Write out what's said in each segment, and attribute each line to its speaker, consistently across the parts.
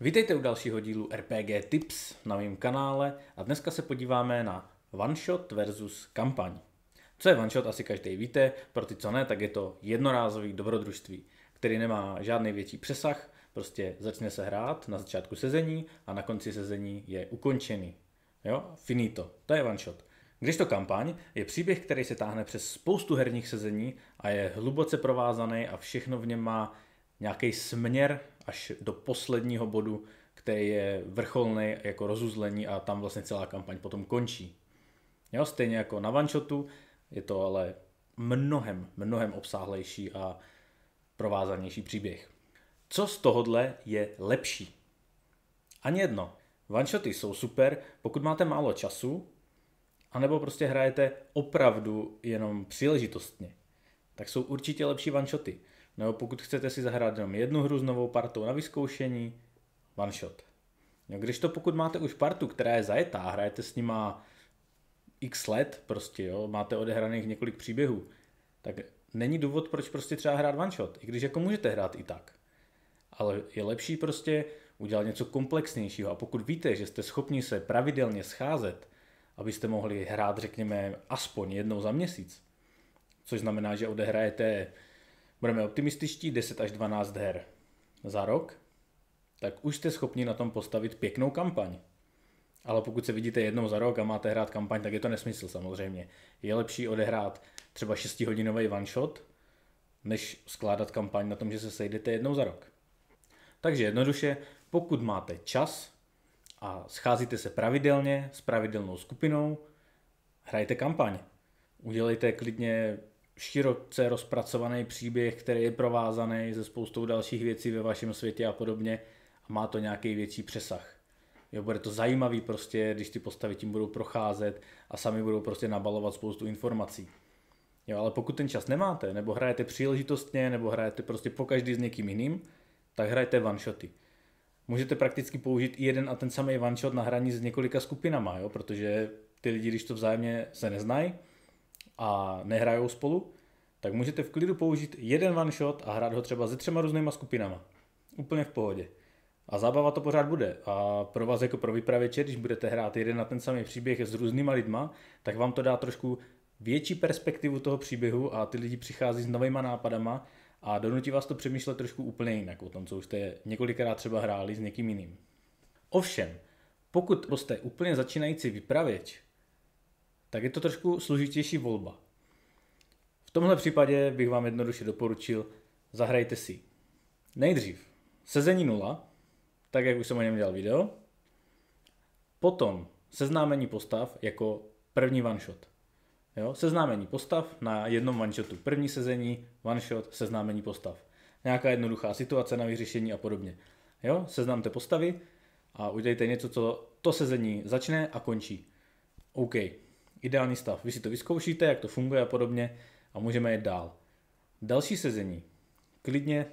Speaker 1: Vítejte u dalšího dílu RPG Tips na mém kanále a dneska se podíváme na one shot versus kampaň. Co je one shot asi každý víte, pro ty co ne, tak je to jednorázový dobrodružství, který nemá žádný větší přesah, prostě začne se hrát na začátku sezení a na konci sezení je ukončený. Jo, finito, to je one shot. Když to kampaň je příběh, který se táhne přes spoustu herních sezení a je hluboce provázaný a všechno v něm má nějaký směr až do posledního bodu, který je vrcholný jako rozuzlení a tam vlastně celá kampaň potom končí. Jo, stejně jako na OneShotu, je to ale mnohem, mnohem obsáhlejší a provázanější příběh. Co z tohohle je lepší? Ani jedno. One-shoty jsou super, pokud máte málo času, anebo prostě hrajete opravdu jenom příležitostně, tak jsou určitě lepší one-shoty. Nebo pokud chcete si zahrát jenom jednu hru s novou partou na vyzkoušení, one shot. No, když to pokud máte už partu, která je zajetá, hrajete s nima x let prostě, jo, máte odehraných několik příběhů, tak není důvod, proč prostě třeba hrát one shot, i když jako můžete hrát i tak. Ale je lepší prostě udělat něco komplexnějšího a pokud víte, že jste schopni se pravidelně scházet, abyste mohli hrát, řekněme, aspoň jednou za měsíc, což znamená, že odehrajete Budeme optimističtí 10 až 12 her za rok, tak už jste schopni na tom postavit pěknou kampaň. Ale pokud se vidíte jednou za rok a máte hrát kampaň, tak je to nesmysl samozřejmě. Je lepší odehrát třeba 6-hodinový one shot, než skládat kampaň na tom, že se sejdete jednou za rok. Takže jednoduše, pokud máte čas a scházíte se pravidelně s pravidelnou skupinou, hrajte kampaň. Udělejte klidně široce rozpracovaný příběh, který je provázaný se spoustou dalších věcí ve vašem světě a podobně a má to nějaký větší přesah. Jo, bude to zajímavý prostě, když ty postavy tím budou procházet a sami budou prostě nabalovat spoustu informací. Jo, ale pokud ten čas nemáte, nebo hrajete příležitostně, nebo hrajete prostě po každý s někým jiným, tak hrajte one shoty. Můžete prakticky použít i jeden a ten samý one shot na hraní s několika skupinama, jo? protože ty lidi, když to vzájemně se neznají, a nehrajou spolu, tak můžete v klidu použít jeden one shot a hrát ho třeba se třema různýma skupinama. Úplně v pohodě. A zábava to pořád bude. A pro vás jako pro vypravěče, když budete hrát jeden na ten samý příběh s různýma lidma, tak vám to dá trošku větší perspektivu toho příběhu a ty lidi přichází s novýma nápadama a donutí vás to přemýšlet trošku úplně jinak o tom, co už jste několikrát třeba hráli s někým jiným. Ovšem, pokud jste úplně začínající vypravěč, tak je to trošku složitější volba. V tomhle případě bych vám jednoduše doporučil, zahrajte si nejdřív sezení nula, tak jak už jsem o něm dělal video, potom seznámení postav jako první one shot. Jo? Seznámení postav na jednom one shotu. První sezení, one shot, seznámení postav. Nějaká jednoduchá situace na vyřešení a podobně. Jo? Seznámte postavy a udělejte něco, co to sezení začne a končí. OK, ideální stav. Vy si to vyzkoušíte, jak to funguje a podobně a můžeme jít dál. Další sezení. Klidně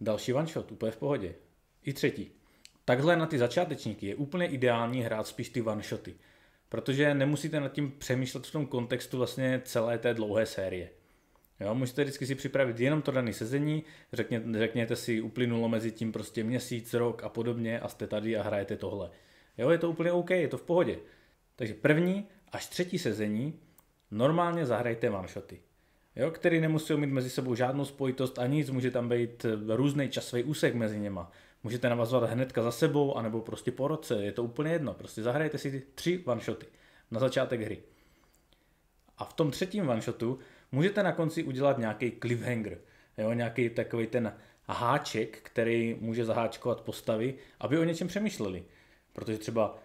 Speaker 1: další one shot, úplně v pohodě. I třetí. Takhle na ty začátečníky je úplně ideální hrát spíš ty one shoty, protože nemusíte nad tím přemýšlet v tom kontextu vlastně celé té dlouhé série. Jo, můžete vždycky si připravit jenom to dané sezení, řekněte, řekněte si, uplynulo mezi tím prostě měsíc, rok a podobně a jste tady a hrajete tohle. Jo, je to úplně OK, je to v pohodě. Takže první, až třetí sezení normálně zahrajte one shoty. Jo, který nemusí mít mezi sebou žádnou spojitost a nic, může tam být eh, různý časový úsek mezi něma. Můžete navazovat hnedka za sebou, anebo prostě po roce, je to úplně jedno. Prostě zahrajte si tři one shoty na začátek hry. A v tom třetím one shotu můžete na konci udělat nějaký cliffhanger, jo, nějaký takový ten háček, který může zaháčkovat postavy, aby o něčem přemýšleli. Protože třeba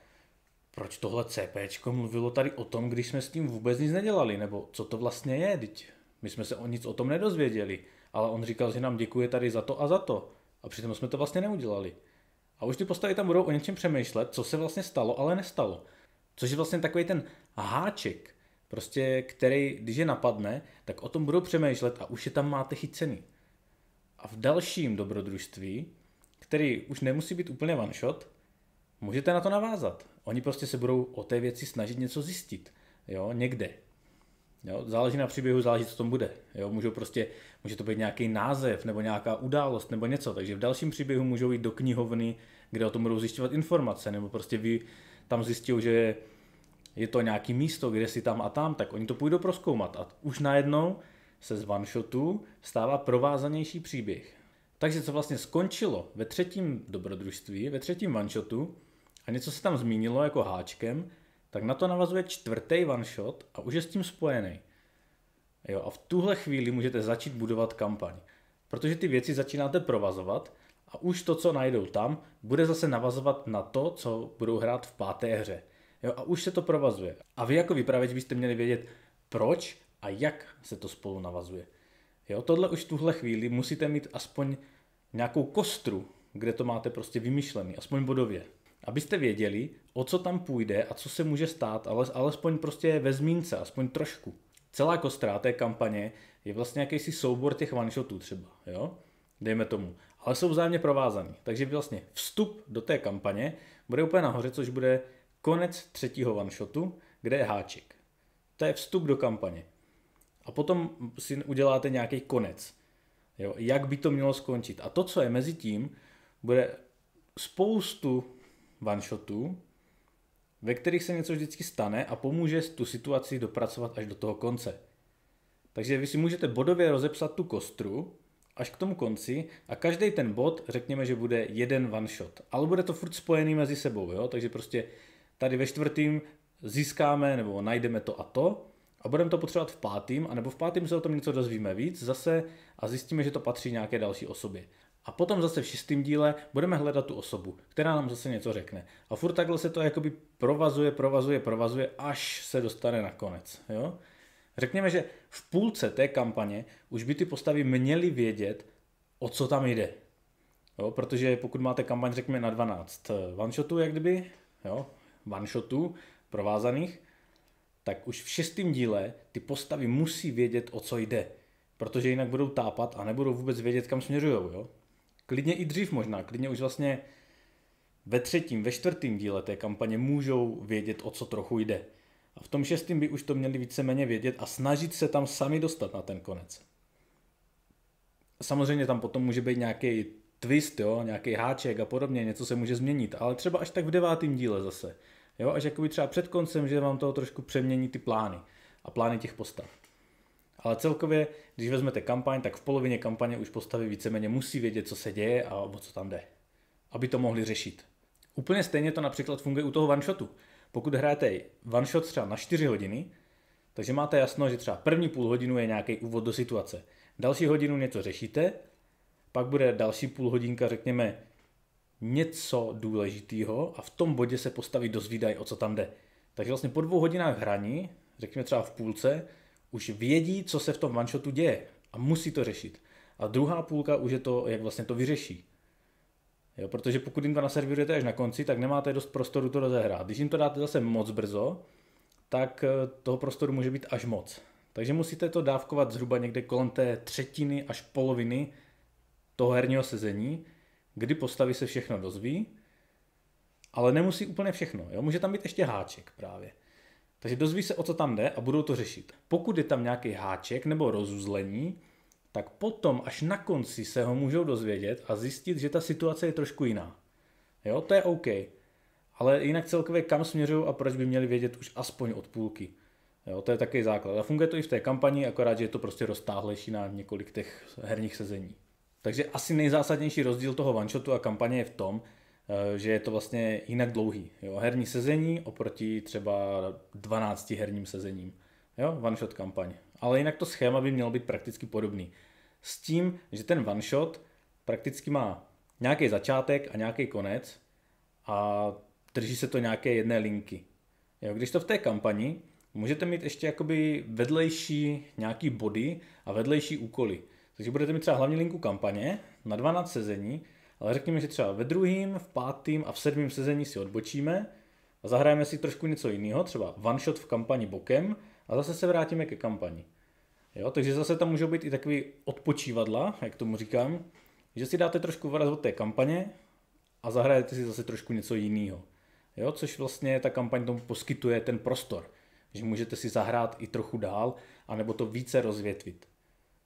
Speaker 1: proč tohle CPčko mluvilo tady o tom, když jsme s tím vůbec nic nedělali, nebo co to vlastně je, teď my jsme se o nic o tom nedozvěděli, ale on říkal, že nám děkuje tady za to a za to a přitom jsme to vlastně neudělali. A už ty postavy tam budou o něčem přemýšlet, co se vlastně stalo, ale nestalo. Což je vlastně takový ten háček, prostě, který, když je napadne, tak o tom budou přemýšlet a už je tam máte chycený. A v dalším dobrodružství, který už nemusí být úplně one shot, můžete na to navázat. Oni prostě se budou o té věci snažit něco zjistit, jo, někde. Jo, záleží na příběhu, záleží, co tom bude. Jo, můžou prostě, může to být nějaký název, nebo nějaká událost, nebo něco. Takže v dalším příběhu můžou jít do knihovny, kde o tom budou zjišťovat informace, nebo prostě vy tam zjistil, že je to nějaký místo, kde si tam a tam, tak oni to půjdou proskoumat. A už najednou se z one shotu stává provázanější příběh. Takže co vlastně skončilo ve třetím dobrodružství, ve třetím one shotu, a něco se tam zmínilo jako háčkem, tak na to navazuje čtvrtý one shot a už je s tím spojený. Jo, a v tuhle chvíli můžete začít budovat kampaň, protože ty věci začínáte provazovat a už to, co najdou tam, bude zase navazovat na to, co budou hrát v páté hře. Jo, a už se to provazuje. A vy jako vypravěč byste měli vědět, proč a jak se to spolu navazuje. Jo, tohle už v tuhle chvíli musíte mít aspoň nějakou kostru, kde to máte prostě vymyšlený, aspoň bodově abyste věděli, o co tam půjde a co se může stát, ale alespoň prostě ve zmínce, aspoň trošku. Celá kostra té kampaně je vlastně jakýsi soubor těch one-shotů třeba, jo? Dejme tomu. Ale jsou vzájemně provázaný. Takže vlastně vstup do té kampaně bude úplně nahoře, což bude konec třetího one-shotu, kde je háček. To je vstup do kampaně. A potom si uděláte nějaký konec. Jo? Jak by to mělo skončit. A to, co je mezi tím, bude spoustu one shotů, ve kterých se něco vždycky stane a pomůže tu situaci dopracovat až do toho konce. Takže vy si můžete bodově rozepsat tu kostru až k tomu konci a každý ten bod řekněme, že bude jeden one shot. Ale bude to furt spojený mezi sebou, jo? takže prostě tady ve čtvrtým získáme nebo najdeme to a to a budeme to potřebovat v pátým, anebo v pátém se o tom něco dozvíme víc zase a zjistíme, že to patří nějaké další osobě. A potom zase v šestém díle budeme hledat tu osobu, která nám zase něco řekne. A furt takhle se to jakoby provazuje, provazuje, provazuje, až se dostane na konec. Jo? Řekněme, že v půlce té kampaně už by ty postavy měly vědět, o co tam jde. Jo? Protože pokud máte kampaň, řekněme, na 12 eh, one-shotů, jak kdyby, jo? one-shotů provázaných, tak už v šestém díle ty postavy musí vědět, o co jde. Protože jinak budou tápat a nebudou vůbec vědět, kam směřují. Jo? Klidně i dřív možná, klidně už vlastně ve třetím, ve čtvrtém díle té kampaně můžou vědět, o co trochu jde. A v tom šestém by už to měli víceméně vědět a snažit se tam sami dostat na ten konec. Samozřejmě tam potom může být nějaký twist, jo, nějaký háček a podobně, něco se může změnit, ale třeba až tak v devátém díle zase. Jo, až jakoby třeba před koncem, že vám to trošku přemění ty plány a plány těch postav. Ale celkově, když vezmete kampaň, tak v polovině kampaně už postavy víceméně musí vědět, co se děje a o co tam jde, aby to mohli řešit. Úplně stejně to například funguje u toho one-shotu. Pokud hrajete one-shot třeba na 4 hodiny, takže máte jasno, že třeba první půl hodinu je nějaký úvod do situace. Další hodinu něco řešíte, pak bude další půl hodinka, řekněme, něco důležitého a v tom bodě se postaví dozvídají, o co tam jde. Takže vlastně po dvou hodinách hraní, řekněme třeba v půlce, už vědí, co se v tom one shotu děje a musí to řešit. A druhá půlka už je to, jak vlastně to vyřeší. Jo, protože pokud jim to naservirujete až na konci, tak nemáte dost prostoru to rozehrát. Když jim to dáte zase moc brzo, tak eh, toho prostoru může být až moc. Takže musíte to dávkovat zhruba někde kolem té třetiny až poloviny toho herního sezení, kdy postavy se všechno dozví, ale nemusí úplně všechno. Jo? Může tam být ještě háček právě. Takže dozví se, o co tam jde a budou to řešit. Pokud je tam nějaký háček nebo rozuzlení, tak potom až na konci se ho můžou dozvědět a zjistit, že ta situace je trošku jiná. Jo, to je OK. Ale jinak celkově kam směřují a proč by měli vědět už aspoň od půlky. Jo, to je taky základ. A funguje to i v té kampani, akorát, že je to prostě roztáhlejší na několik těch herních sezení. Takže asi nejzásadnější rozdíl toho one a kampaně je v tom, Eh, že je to vlastně jinak dlouhý. Jo? Herní sezení oproti třeba 12 herním sezením. Jo? One shot kampaň. Ale jinak to schéma by mělo být prakticky podobný. S tím, že ten one shot prakticky má nějaký začátek a nějaký konec a drží se to nějaké jedné linky. Jo? Když to v té kampani, můžete mít ještě jakoby vedlejší nějaký body a vedlejší úkoly. Takže budete mít třeba hlavní linku kampaně na 12 sezení, ale řekněme, že třeba ve druhém, v pátém a v sedmém sezení si odbočíme a zahrajeme si trošku něco jiného, třeba one shot v kampani bokem a zase se vrátíme ke kampani. Jo, takže zase tam můžou být i takový odpočívadla, jak tomu říkám, že si dáte trošku vraz od té kampaně a zahrajete si zase trošku něco jiného. Jo, což vlastně ta kampaň tomu poskytuje ten prostor, že můžete si zahrát i trochu dál, anebo to více rozvětvit.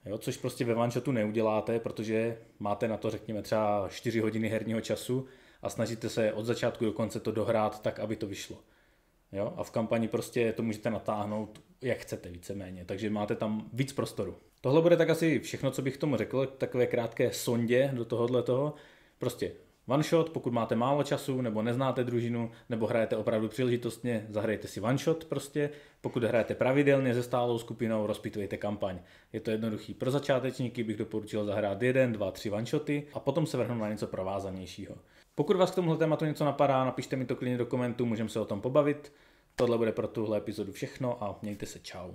Speaker 1: Jo, což prostě ve OneShotu neuděláte, protože máte na to řekněme třeba 4 hodiny herního času a snažíte se od začátku do konce to dohrát tak, aby to vyšlo. Jo? A v kampani prostě to můžete natáhnout, jak chcete víceméně, takže máte tam víc prostoru. Tohle bude tak asi všechno, co bych tomu řekl, takové krátké sondě do tohohle toho. Prostě One shot, pokud máte málo času, nebo neznáte družinu, nebo hrajete opravdu příležitostně, zahrajte si one shot prostě. Pokud hrajete pravidelně se stálou skupinou, rozpitvejte kampaň. Je to jednoduchý. Pro začátečníky bych doporučil zahrát jeden, dva, tři one shoty a potom se vrhnout na něco provázanějšího. Pokud vás k tomuhle tématu něco napadá, napište mi to klidně do komentů, můžeme se o tom pobavit. Tohle bude pro tuhle epizodu všechno a mějte se, čau.